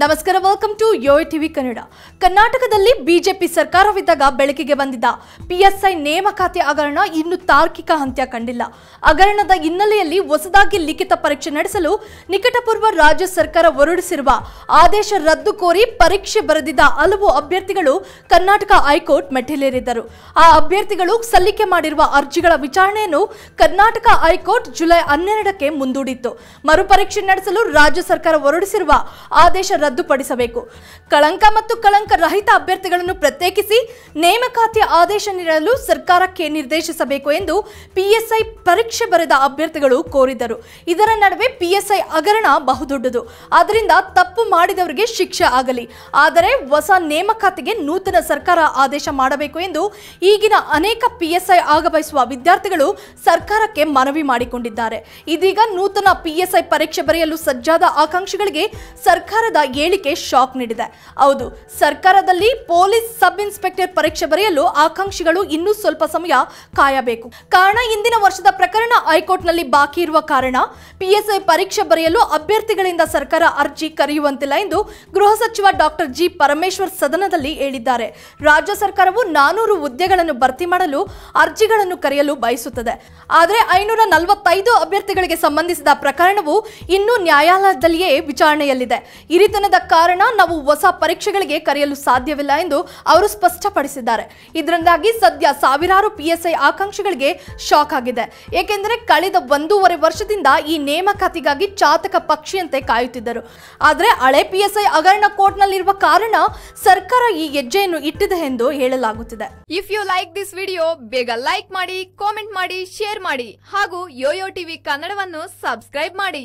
ನಮಸ್ಕಾರ welcome to Yo TV Kannada ಕರ್ನಾಟಕದಲ್ಲಿ BJP ಸರ್ಕಾರವಿದ್ದಾಗ ಬೆಳಕಿಗೆ ಬಂದಿದ್ದ ಪಿಎಸ್ಐ ನೇಮಕಾತಿ ಹಗರಣ ಇನ್ನು ತಾರ್ಕಿಕ ಅಂತ್ಯ ಕಂಡಿಲ್ಲ ಹಗರಣದ ಹಿನ್ನೆಲೆಯಲ್ಲಿ ಹೊಸದಾಗಿ ಲಿಖಿತ ಪರೀಕ್ಷೆ ನಡೆಸಲು ನಿಕಟಪೂರ್ವ ರಾಜ್ಯ ಸರ್ಕಾರ ಹೊರಡಿಸಿರುವ ಆದೇಶ ರದ್ದು ಕೋರಿ ಪರೀಕ್ಷೆ ಬರೆದಿದ್ದ ಹಲವು ಅಭ್ಯರ್ಥಿಗಳು ಕರ್ನಾಟಕ ಹೈಕೋರ್ಟ್ ಮೆಟ್ಟಿಲೇರಿದ್ದರು ಆ ಅಭ್ಯರ್ಥಿಗಳು ಸಲ್ಲಿಕೆ ಮಾಡಿರುವ ಅರ್ಜಿಗಳ ವಿಚಾರಣೆಯನ್ನು ಕರ್ನಾಟಕ ಹೈಕೋರ್ಟ್ ಜುಲೈ ಹನ್ನೆರಡಕ್ಕೆ ಮುಂದೂಡಿತ್ತು ಮರುಪರೀಕ್ಷೆ ನಡೆಸಲು ರಾಜ್ಯ ಸರ್ಕಾರ ಹೊರಡಿಸಿರುವ ಆದೇಶ ರದ್ದುಪಡಿಸಬೇಕು ಕಳಂಕ ಮತ್ತು ಕಳಂಕ ರಹಿತ ಅಭ್ಯರ್ಥಿಗಳನ್ನು ಪ್ರತ್ಯೇಕಿಸಿ ನೇಮಕಾತಿಯ ಆದೇಶ ನೀಡಲು ಸರ್ಕಾರಕ್ಕೆ ನಿರ್ದೇಶಿಸಬೇಕು ಎಂದು ಪಿಎಸ್ಐ ಪರೀಕ್ಷೆ ಬರೆದ ಅಭ್ಯರ್ಥಿಗಳು ಕೋರಿದರು ಇದರ ನಡುವೆ ಪಿಎಸ್ಐ ಹಗರಣ ಬಹುದೊಡ್ಡದು ಆದ್ದರಿಂದ ತಪ್ಪು ಮಾಡಿದವರಿಗೆ ಶಿಕ್ಷೆ ಆಗಲಿ ಆದರೆ ಹೊಸ ನೇಮಕಾತಿಗೆ ನೂತನ ಸರ್ಕಾರ ಆದೇಶ ಮಾಡಬೇಕು ಎಂದು ಈಗಿನ ಅನೇಕ ಪಿಎಸ್ಐ ಆಗಬಯಸುವ ವಿದ್ಯಾರ್ಥಿಗಳು ಸರ್ಕಾರಕ್ಕೆ ಮನವಿ ಮಾಡಿಕೊಂಡಿದ್ದಾರೆ ಇದೀಗ ನೂತನ ಪಿಎಸ್ಐ ಪರೀಕ್ಷೆ ಬರೆಯಲು ಸಜ್ಜಾದ ಆಕಾಂಕ್ಷಿಗಳಿಗೆ ಸರ್ಕಾರದ ಹೇಳಿಕೆ ಶಾಕ್ ನೀಡಿದೆ ಹೌದು ಸರ್ಕಾರದಲ್ಲಿ ಪೊಲೀಸ್ ಸಬ್ ಇನ್ಸ್ಪೆಕ್ಟರ್ ಪರೀಕ್ಷೆ ಬರೆಯಲು ಆಕಾಂಕ್ಷಿಗಳು ಇನ್ನೂ ಸ್ವಲ್ಪ ಸಮಯ ಕಾಯಬೇಕು ಕಾರಣ ಇಂದಿನ ವರ್ಷದ ಪ್ರಕರಣ ಹೈಕೋರ್ಟ್ನಲ್ಲಿ ಬಾಕಿ ಇರುವ ಕಾರಣ ಪಿಎಸ್ಐ ಪರೀಕ್ಷೆ ಬರೆಯಲು ಅಭ್ಯರ್ಥಿಗಳಿಂದ ಸರ್ಕಾರ ಅರ್ಜಿ ಕರೆಯುವಂತಿಲ್ಲ ಎಂದು ಗೃಹ ಸಚಿವ ಡಾಕ್ಟರ್ ಜಿ ಪರಮೇಶ್ವರ್ ಸದನದಲ್ಲಿ ಹೇಳಿದ್ದಾರೆ ರಾಜ್ಯ ಸರ್ಕಾರವು ನಾನೂರು ಹುದ್ದೆಗಳನ್ನು ಭರ್ತಿ ಮಾಡಲು ಅರ್ಜಿಗಳನ್ನು ಕರೆಯಲು ಬಯಸುತ್ತದೆ ಆದರೆ ಐನೂರ ನಲವತ್ತೈದು ಅಭ್ಯರ್ಥಿಗಳಿಗೆ ಸಂಬಂಧಿಸಿದ ಪ್ರಕರಣವು ಇನ್ನೂ ನ್ಯಾಯಾಲಯದಲ್ಲಿಯೇ ವಿಚಾರಣೆಯಲ್ಲಿದೆ ಈ ಕಾರಣ ನಾವು ಹೊಸ ಪರೀಕ್ಷೆಗಳಿಗೆ ಕರೆಯಲು ಸಾಧ್ಯವಿಲ್ಲ ಎಂದು ಅವರು ಸ್ಪಷ್ಟಪಡಿಸಿದ್ದಾರೆ ಇದರಿಂದಾಗಿ ಸದ್ಯ ಸಾವಿರಾರು ಪಿಎಸ್ಐ ಆಕಾಂಕ್ಷಿಗಳಿಗೆ ಶಾಕ್ ಆಗಿದೆ ಏಕೆಂದರೆ ಕಳೆದ ಒಂದೂವರೆ ವರ್ಷದಿಂದ ಈ ನೇಮಕಾತಿಗಾಗಿ ಚಾತಕ ಪಕ್ಷಿಯಂತೆ ಕಾಯುತ್ತಿದ್ದರು ಆದರೆ ಹಳೆ ಪಿಎಸ್ಐ ಹಗರಣ ಕೋರ್ಟ್ನಲ್ಲಿರುವ ಕಾರಣ ಸರ್ಕಾರ ಈ ಹೆಜ್ಜೆಯನ್ನು ಇಟ್ಟಿದೆ ಎಂದು ಹೇಳಲಾಗುತ್ತಿದೆ if you like this video ಬೇಗ ಲೈಕ್ ಮಾಡಿ ಕಾಮೆಂಟ್ ಮಾಡಿ ಶೇರ್ ಮಾಡಿ ಹಾಗೂ ಯೋಯೋ ಟಿವಿ ಕನ್ನಡವನ್ನು ಸಬ್ಸ್ಕ್ರೈಬ್ ಮಾಡಿ